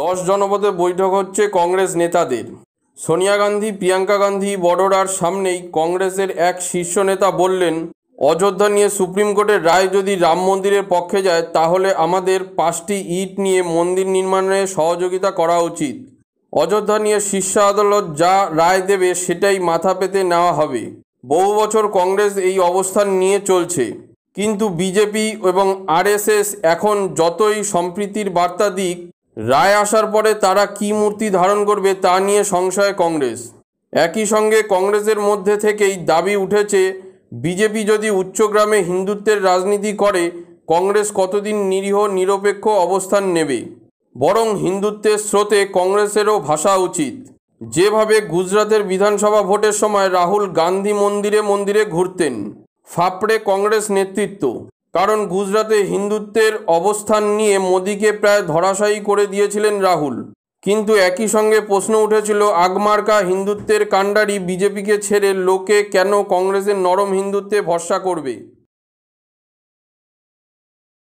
দশ জনপদে বৈঠক হচ্ছে কংগ্রেস নেতাদের সোনিয়া গান্ধী প্রিয়াঙ্কা গান্ধী বড়োরার সামনেই কংগ্রেসের এক শীর্ষ নেতা বললেন অযোধ্যা নিয়ে সুপ্রিম কোর্টের রায় যদি রাম মন্দিরের পক্ষে যায় তাহলে আমাদের পাঁচটি ইট নিয়ে মন্দির নির্মাণে সহযোগিতা করা উচিত অযোধ্যা নিয়ে শীর্ষ আদালত যা রায় দেবে সেটাই মাথা পেতে নেওয়া হবে বহু বছর কংগ্রেস এই অবস্থান নিয়ে চলছে কিন্তু বিজেপি এবং আরএসএস এখন যতই সম্প্রীতির বার্তা দিক রায় আসার পরে তারা কি মূর্তি ধারণ করবে তা নিয়ে সংশয় কংগ্রেস একই সঙ্গে কংগ্রেসের মধ্যে থেকেই দাবি উঠেছে বিজেপি যদি উচ্চগ্রামে হিন্দুত্বের রাজনীতি করে কংগ্রেস কতদিন নিরীহ নিরপেক্ষ অবস্থান নেবে বরং হিন্দুত্বের স্রোতে কংগ্রেসেরও ভাষা উচিত যেভাবে গুজরাতের বিধানসভা ভোটের সময় রাহুল গান্ধী মন্দিরে মন্দিরে ঘুরতেন ফাপড়ে কংগ্রেস নেতৃত্ব কারণ গুজরাতে হিন্দুত্বের অবস্থান নিয়ে মোদীকে প্রায় ধরাশায়ী করে দিয়েছিলেন রাহুল কিন্তু একই সঙ্গে প্রশ্ন উঠেছিল আগমার্কা হিন্দুত্বের কাণ্ডারি বিজেপিকে ছেড়ে লোকে কেন কংগ্রেসের নরম হিন্দুত্বে ভরসা করবে